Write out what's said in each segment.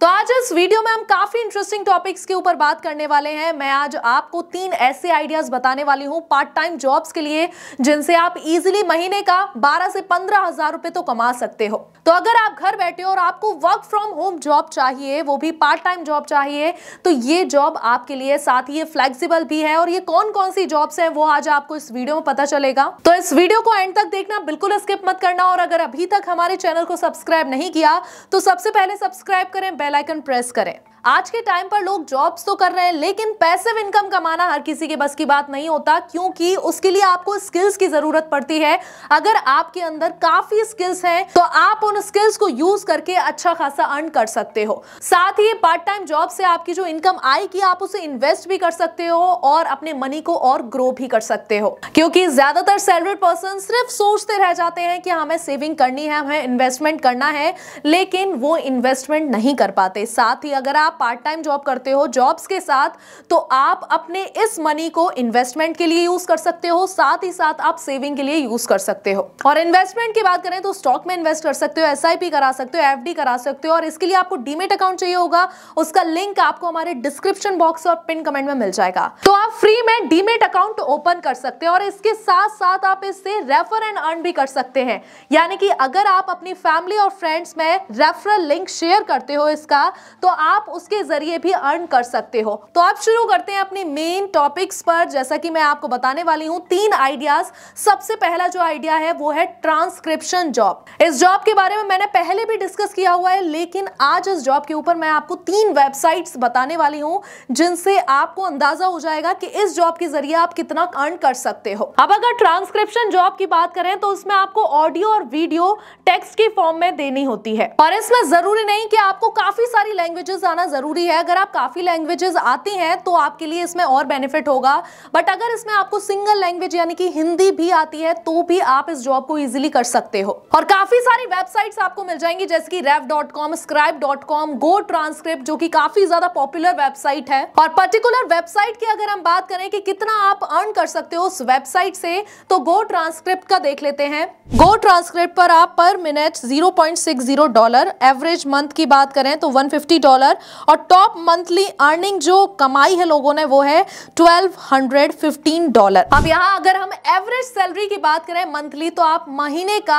तो आज इस वीडियो में हम काफी इंटरेस्टिंग टॉपिक्स के ऊपर बात करने वाले हैं मैं आज आपको तीन ऐसे आइडियाज बताने वाली हूं पार्ट टाइम जॉब्स के लिए जिनसे आप इजीली महीने का 12 से पंद्रह हजार रुपए तो कमा सकते हो तो अगर आप घर बैठे हो और आपको वर्क फ्रॉम होम जॉब चाहिए वो भी पार्ट टाइम जॉब चाहिए तो ये जॉब आपके लिए साथ ही ये फ्लेक्सीबल भी है और ये कौन कौन सी जॉब्स हैं वो आज आपको इस वीडियो में पता चलेगा तो इस वीडियो को एंड तक देखना बिल्कुल स्किप मत करना और अगर अभी तक हमारे चैनल को सब्सक्राइब नहीं किया तो सबसे पहले सब्सक्राइब करें बेल आइकन प्रेस करें आज के टाइम पर लोग जॉब्स तो कर रहे हैं लेकिन पैसिव इनकम कमाना हर किसी के बस की बात नहीं होता क्योंकि उसके लिए आपको स्किल्स की जरूरत पड़ती है अगर आपके अंदर काफी स्किल्स हैं तो आप उन स्किल्स को यूज करके अच्छा खासा अर्न कर सकते हो साथ ही पार्ट टाइम जॉब से आपकी जो इनकम आएगी आप उसे इन्वेस्ट भी कर सकते हो और अपने मनी को और ग्रो भी कर सकते हो क्योंकि ज्यादातर सैलरी पर्सन सिर्फ सोचते रह जाते हैं कि हमें सेविंग करनी है हमें इन्वेस्टमेंट करना है लेकिन वो इन्वेस्टमेंट नहीं कर पाते साथ ही अगर आप आप पार्ट टाइम जॉब करते हो जॉब्स के साथ तो आप अपने इस मनी को इन्वेस्टमेंट के लिए यूज कर सकते हो साथ ही साथ आप सेविंग के लिए यूज कर सकते हो और इन्वेस्टमेंट की बात करें तो स्टॉक में इन्वेस्ट कर सकते हो एस करा सकते हो एफ करा सकते हो और इसके लिए आपको डीमेट अकाउंट चाहिए होगा उसका लिंक आपको हमारे डिस्क्रिप्शन बॉक्स और पिन कमेंट में मिल जाएगा तो आप फ्री में डीमेट अकाउंट ओपन कर सकते हो और इसके साथ साथ आप इससे रेफर एंड अर्न भी कर सकते हैं यानी कि अगर आप अपनी फैमिली और फ्रेंड्स में रेफरल लिंक शेयर करते हो इसका तो आप उस उसके जरिए भी अर्न कर सकते हो तो आप शुरू करते हैं अपने मेन टॉपिक्स पर जैसा कि मैं आपको बताने वाली हूँ तीन आइडियाज सबसे पहला जो आइडिया है वो है ट्रांसक्रिप्शन जॉब इस जॉब के बारे में मैंने पहले भी डिस्कस किया हुआ है लेकिन आज इस जॉब के ऊपर मैं आपको तीन वेबसाइट्स बताने वाली हूँ जिनसे आपको अंदाजा हो जाएगा कि इस जॉब के जरिए आप कितना अर्न कर सकते हो अब अगर ट्रांसक्रिप्शन जॉब की बात करें तो उसमें आपको ऑडियो और वीडियो टेक्स्ट की फॉर्म में देनी होती है और इसमें जरूरी नहीं कि आपको काफी सारी लैंग्वेजेस आना ज़रूरी है अगर आप काफ़ी लैंग्वेजेस आती हैं तो आपके लिए इसमें और बेनिफिट होगा बट अगर इसमें आपको सिंगल लैंग्वेज यानी कि हिंदी भी आती है तो भी आप इस जॉब को ईजिली कर सकते हो और काफ़ी सारी वेबसाइट्स आपको मिल जाएंगी जैसे कि Rev dot com Scribe dot com GoTranscript जो कि काफ़ी ज़्यादा पॉपुलर वेबसाइट है और पर्टिकुलर वेबसाइट की अगर हम बात करें कि कितना आप अर्न कर सकते हो उस वेबसाइट से तो गो ट्रांसक्रिप्ट का देख लेते हैं गो ट्रांसक्रिप्ट पर आप पर मिनट 0.60 डॉलर एवरेज मंथ की बात करें तो 150 डॉलर और टॉप मंथली अर्निंग जो कमाई है लोगों ने वो है ट्वेल्व हंड्रेड फिफ्टीन डॉलर अब यहां अगर हम एवरेज सैलरी की बात करें मंथली तो आप महीने का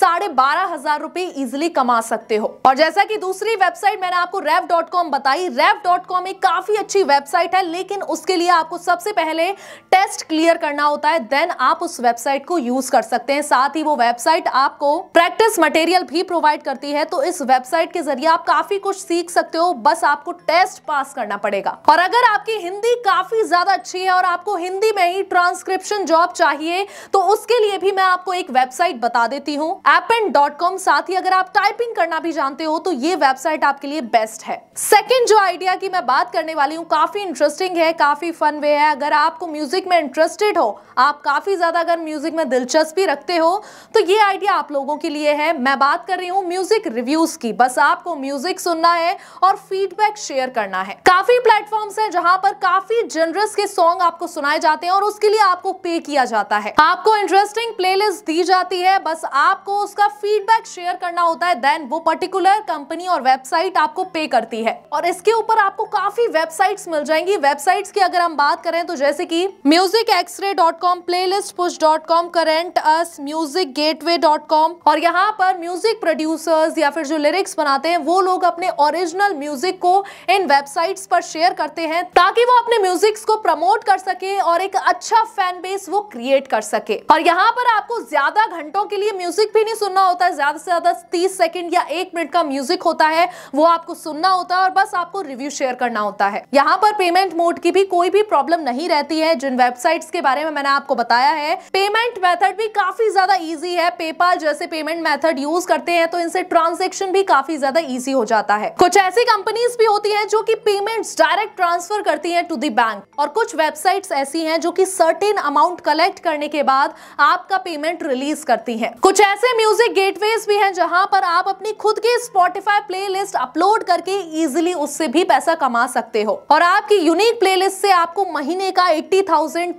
साढ़े बारह हजार रुपए इजिली कमा सकते हो और जैसा कि दूसरी वेबसाइट मैंने आपको रेव डॉट कॉम बताई रेव डॉट कॉम एक काफी अच्छी वेबसाइट है लेकिन उसके लिए आपको सबसे पहले टेस्ट क्लियर करना होता है देन आप उस वेबसाइट को यूज कर सकते हैं साथ ही वो वेबसाइट आपको प्रैक्टिस मटेरियल भी प्रोवाइड करती है तो इस वेबसाइट के जरिए आप काफी कुछ सीख सकते हो बस बस आपको टेस्ट पास करना पड़ेगा और अगर आपकी हिंदी काफी ज्यादा अच्छी है और आपको हिंदी में ही ट्रांसक्रिप्शन जॉब चाहिए तो उसके लिए भी मैं आपको एक वेबसाइट बता देती हूँ एपेंड साथ ही अगर आप टाइपिंग करना भी जानते हो तो ये वेबसाइट आपके लिए बेस्ट है सेकेंड जो आइडिया की मैं बात करने वाली हूँ काफी इंटरेस्टिंग है काफी फन वे है अगर आपको म्यूजिक में इंटरेस्टेड हो आप काफी ज्यादा अगर म्यूजिक में दिलचस्पी रखते हो तो ये आइडिया आप लोगों के लिए है मैं बात कर रही हूँ म्यूजिक रिव्यूज की बस आपको म्यूजिक सुनना है और फीड फीडबैक शेयर करना है काफी प्लेटफॉर्म्स हैं जहां पर काफी जनरस के सॉन्ग आपको सुनाए जाते हैं और उसके लिए आपको पे किया जाता है आपको इंटरेस्टिंग प्लेलिस्ट दी जाती है बस आपको उसका फीडबैक शेयर करना होता है देन वो पर्टिकुलर कंपनी और वेबसाइट आपको पे करती है और इसके ऊपर आपको काफी वेबसाइट्स मिल जाएंगी वेबसाइट्स की अगर हम बात करें तो जैसे कि music Xray dot com playlist push dot com current us music gateway dot com और यहाँ पर म्यूजिक प्रोड्यूसर्स या फिर जो लिरिक्स बनाते हैं वो लोग अपने ओरिजिनल म्यूजिक को इन वेबसाइट्स पर शेयर करते हैं ताकि वो अपने म्यूजिक्स को प्रमोट कर सके और एक अच्छा फैन बेस वो क्रिएट कर सके और यहाँ पर आपको ज्यादा घंटों के लिए म्यूजिक भी नहीं सुनना होता है ज्यादा से ज्यादा तीस सेकेंड या एक मिनट का म्यूजिक होता है वो आपको सुनना होता है और बस आपको रिव्यू शेयर करना होता है यहाँ पर पेमेंट मोड की भी कोई भी प्रॉब्लम नहीं रहती है जिन वेबसाइट्स के बारे में मैंने आपको बताया है पेमेंट मेथड भी काफी ज्यादा इजी है पेपाल जैसे पेमेंट मेथड यूज करते हैं तो इनसे ट्रांजेक्शन भी काफी ज्यादा इजी हो जाता है कुछ ऐसी कंपनी कंपनीज भी होती हैं जो कि पेमेंट्स डायरेक्ट ट्रांसफर करती हैं टू दी बैंक और कुछ वेबसाइट्स ऐसी हैं जो कि सर्टेन अमाउंट कलेक्ट करने के बाद आपका पेमेंट रिलीज करती हैं कुछ ऐसे म्यूजिक गेटवेज भी हैं जहां पर आप अपनी खुद की स्पॉटिफाई प्लेलिस्ट अपलोड करके इजिली उससे भी पैसा कमा सकते हो और आपकी यूनिक प्ले से आपको महीने का एट्टी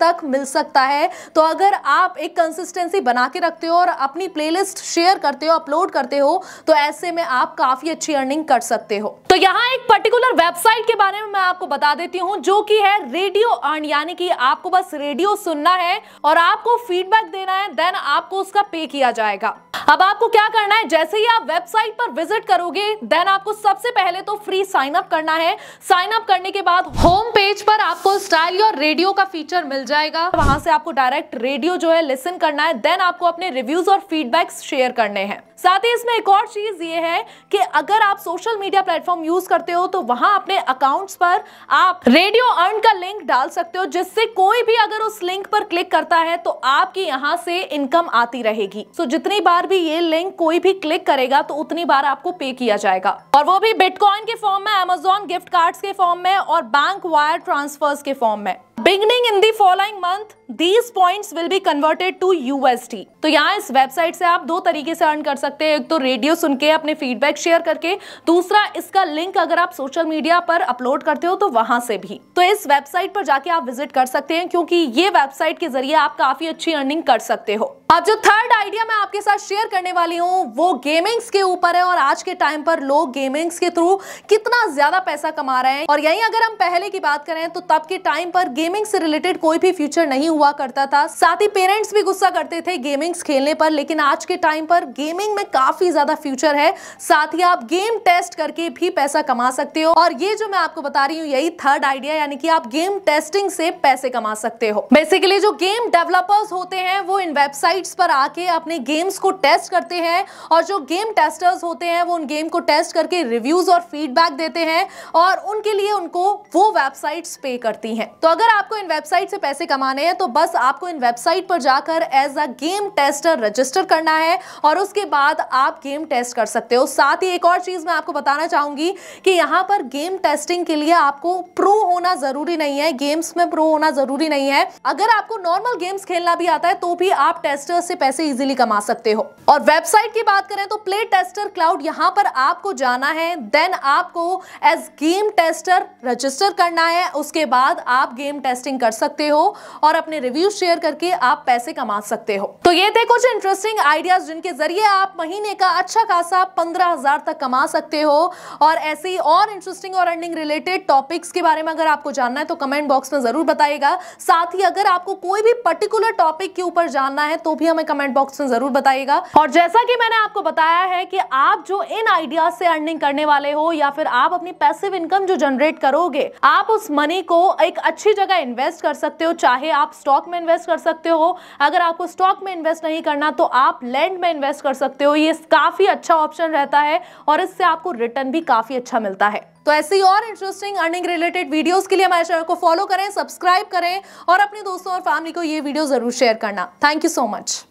तक मिल सकता है तो अगर आप एक कंसिस्टेंसी बना के रखते हो और अपनी प्ले शेयर करते हो अपलोड करते हो तो ऐसे में आप काफी अच्छी अर्निंग कर सकते हो तो यहाँ एक पर्टिकुलर वेबसाइट के बारे में मैं आपको बता देती हूँ जो कि है रेडियो अर्न यानी कि आपको बस रेडियो सुनना है और आपको फीडबैक देना है देन आपको उसका पे किया जाएगा अब आपको क्या करना है जैसे ही आप वेबसाइट पर विजिट करोगे देन आपको सबसे पहले तो फ्री साइन अप करना है साइन अप करने के बाद होम पेज पर आपको स्टाइल और रेडियो का फीचर मिल जाएगा वहां से आपको डायरेक्ट रेडियो जो है लिसन करना है देन आपको अपने रिव्यूज और फीडबैक्स शेयर करने हैं साथ ही इसमें एक और चीज ये है कि अगर आप सोशल मीडिया प्लेटफॉर्म यूज कर करते हो तो वहां अपने अकाउंट्स पर आप रेडियो अर्न का लिंक डाल सकते हो जिससे कोई भी अगर उस लिंक पर क्लिक करता है तो आपकी यहाँ से इनकम आती रहेगी सो जितनी बार भी ये लिंक कोई भी क्लिक करेगा तो उतनी बार आपको पे किया जाएगा और वो भी बिटकॉइन के फॉर्म में अमेजोन गिफ्ट कार्ड के फॉर्म में और बैंक वायर ट्रांसफर्स के फॉर्म में beginning in the following month these point will be converted to USD तो यहाँ इस वेबसाइट से आप दो तरीके से अर्न कर सकते हैं एक तो रेडियो सुन के अपने फीडबैक शेयर करके दूसरा इसका लिंक अगर आप सोशल मीडिया पर अपलोड करते हो तो वहां से भी तो इस वेबसाइट पर जाके आप विजिट कर सकते हैं क्योंकि ये वेबसाइट के जरिए आप काफी अच्छी अर्निंग कर सकते हो अब जो थर्ड आइडिया मैं आपके साथ शेयर करने वाली हूँ वो गेमिंग्स के ऊपर है और आज के टाइम पर लोग गेमिंग्स के थ्रू कितना ज्यादा पैसा कमा रहे हैं और यही अगर हम पहले की बात करें तो तब के टाइम पर गेमिंग से रिलेटेड कोई भी फ्यूचर नहीं हुआ करता था साथ ही पेरेंट्स भी गुस्सा करते थे गेमिंग्स खेलने पर लेकिन आज के टाइम पर गेमिंग में काफी ज्यादा फ्यूचर है साथ ही आप गेम टेस्ट करके भी पैसा कमा सकते हो और ये जो मैं आपको बता रही हूँ यही थर्ड आइडिया यानी कि आप गेम टेस्टिंग से पैसे कमा सकते हो बेसिकली जो गेम डेवलपर्स होते हैं वो इन वेबसाइट साइट्स पर आके अपने गेम्स को टेस्ट करते हैं और जो गेम टेस्टर्स होते हैं वो उन गेम को टेस्ट करके रिव्यूज़ और फीडबैक देते हैं और उनके लिए उनको वो वेबसाइट्स पे करती हैं तो अगर आपको इन वेबसाइट से पैसे कमाने हैं तो बस आपको इन वेबसाइट पर जाकर as a game tester register करना है और उसके बाद आप गेम टेस्ट कर सकते हो साथ ही एक और चीज़ मैं आपको बताना चाहूंगी कि यहाँ पर गेम टेस्टिंग के लिए आपको प्रो होना ज़रूरी नहीं है गेम्स में प्रो होना ज़रूरी नहीं है अगर आपको नॉर्मल गेम्स खेलना भी आता है तो भी आप टेस्ट टेस्टर से पैसे इजीली कमा सकते हो और वेबसाइट की बात करें तो प्ले टेस्टर क्लाउड यहां पर आपको जाना है देन आपको एज गेम टेस्टर रजिस्टर करना है उसके बाद आप गेम टेस्टिंग कर सकते हो और अपने रिव्यू शेयर करके आप पैसे कमा सकते हो तो ये थे कुछ इंटरेस्टिंग आइडियाज जिनके जरिए आप महीने का अच्छा खासा पंद्रह तक कमा सकते हो और ऐसे ही और इंटरेस्टिंग और अर्निंग रिलेटेड टॉपिक्स के बारे में अगर आपको जानना है तो कमेंट बॉक्स में जरूर बताइएगा साथ ही अगर आपको कोई भी पर्टिकुलर टॉपिक के ऊपर जानना है तो भी हमें कमेंट बॉक्स में जरूर बताइएगा और जैसा कि मैंने आपको बताया है कि आप जो इन आइडियाज से अर्निंग करने वाले हो या फिर आप अपनी पैसिव इनकम जो जनरेट करोगे आप उस मनी को एक अच्छी जगह इन्वेस्ट कर सकते हो चाहे आप स्टॉक में इन्वेस्ट कर सकते हो अगर आपको स्टॉक में इन्वेस्ट नहीं करना तो आप लैंड में इन्वेस्ट कर सकते हो ये काफी अच्छा ऑप्शन रहता है और इससे आपको रिटर्न भी काफी अच्छा मिलता है तो ऐसी और इंटरेस्टिंग अर्निंग रिलेटेड वीडियोस के लिए हमारे चैनल को फॉलो करें सब्सक्राइब करें और अपने दोस्तों और फैमिली को ये वीडियो ज़रूर शेयर करना थैंक यू सो मच